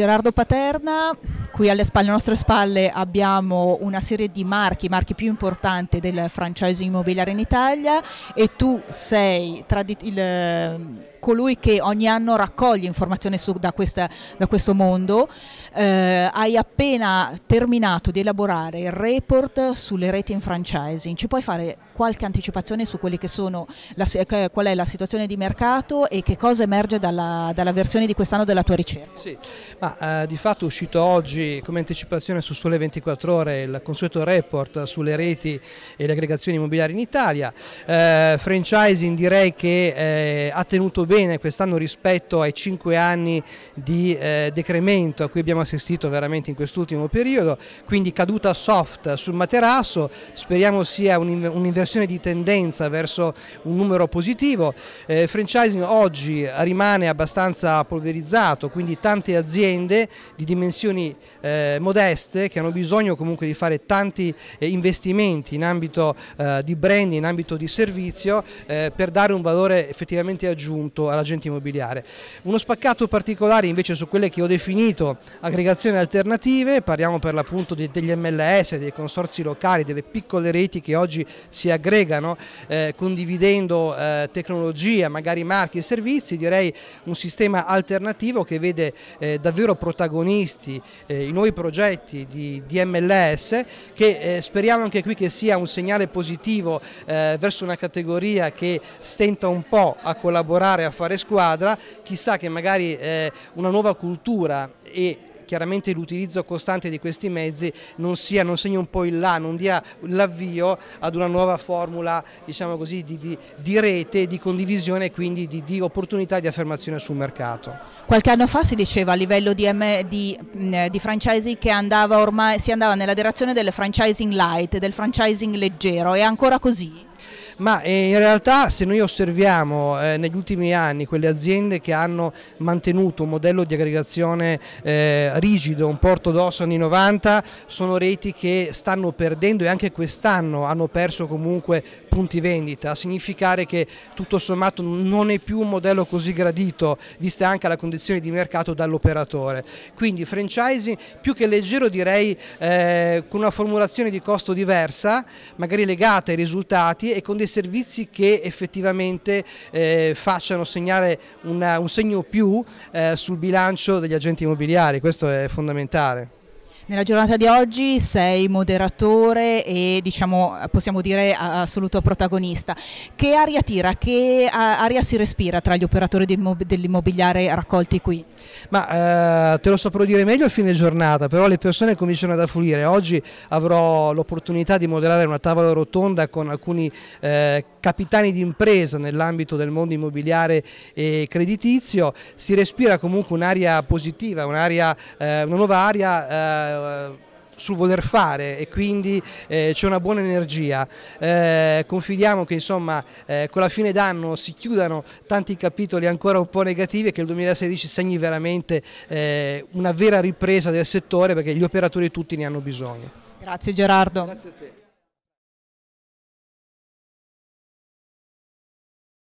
Gerardo Paterna, qui alle, spalle, alle, nostre spalle abbiamo una serie di marchi, i marchi più importanti del franchising immobiliare in Italia e tu sei il colui che ogni anno raccoglie informazioni su, da, questa, da, questo mondo, eh, hai appena terminato di elaborare il report sulle reti in franchising, ci puoi fare qualche anticipazione su la, qual è la situazione di mercato e che cosa emerge dalla, dalla versione di quest'anno della tua ricerca? Sì, ma eh, di fatto è uscito oggi come anticipazione su Sole 24 Ore il consueto report sulle reti e le aggregazioni immobiliari in Italia, eh, franchising direi che eh, ha tenuto bene quest'anno rispetto ai 5 anni di eh, decremento a cui abbiamo assistito veramente in quest'ultimo periodo, quindi caduta soft sul materasso, speriamo sia un'inversione di tendenza verso un numero positivo. Eh, franchising oggi rimane abbastanza polverizzato, quindi tante aziende di dimensioni eh, modeste che hanno bisogno comunque di fare tanti eh, investimenti in ambito eh, di brand, in ambito di servizio eh, per dare un valore effettivamente aggiunto soprattutto all'agente immobiliare. Uno spaccato particolare invece su quelle che ho definito aggregazioni alternative, parliamo per l'appunto degli MLS, dei consorzi locali, delle piccole reti che oggi si aggregano eh, condividendo eh, tecnologia, magari marchi e servizi, direi un sistema alternativo che vede eh, davvero protagonisti eh, i nuovi progetti di, di MLS che eh, speriamo anche qui che sia un segnale positivo eh, verso una categoria che stenta un po' a collaborare, a a fare squadra, chissà che magari eh, una nuova cultura e chiaramente l'utilizzo costante di questi mezzi non, sia, non segni un po' il là, non dia l'avvio ad una nuova formula diciamo così, di, di, di, rete, di condivisione e quindi di, di, opportunità di affermazione sul mercato. Qualche anno fa si diceva a livello di, M, mm, franchising che andava ormai, si andava nella direzione del franchising light, del franchising leggero, è ancora così? ma eh, in realtà se noi osserviamo eh, negli ultimi anni quelle aziende che hanno mantenuto un modello di aggregazione eh, rigido, un porto d'osso anni 90, sono reti che stanno perdendo e anche quest'anno hanno perso comunque punti vendita, a significare che tutto sommato non è più un modello così gradito, vista anche la condizione di mercato dall'operatore. Quindi franchising più che leggero direi eh, con una formulazione di costo diversa, magari legata ai risultati e con dei servizi che effettivamente eh, facciano segnare una, un segno più eh, sul bilancio degli agenti immobiliari, questo è fondamentale. Nella giornata di oggi sei moderatore e diciamo, possiamo dire assoluto protagonista. Che aria tira, che aria si respira tra gli operatori dell'immobiliare raccolti qui? Ma eh, te lo saprò dire meglio a fine giornata, però le persone cominciano ad affluire. Oggi avrò l'opportunità di moderare una tavola rotonda con alcuni eh, capitani di impresa nell'ambito del mondo immobiliare e creditizio. Si respira comunque un'aria positiva, un eh, una nuova area eh, sul voler fare e quindi eh, c'è una buona energia. Eh, confidiamo che insomma eh, con la fine d'anno si chiudano tanti capitoli ancora un po' negativi e che il 2016 segni veramente eh, una vera ripresa del settore perché gli operatori tutti ne hanno bisogno. Grazie Gerardo. Grazie a te.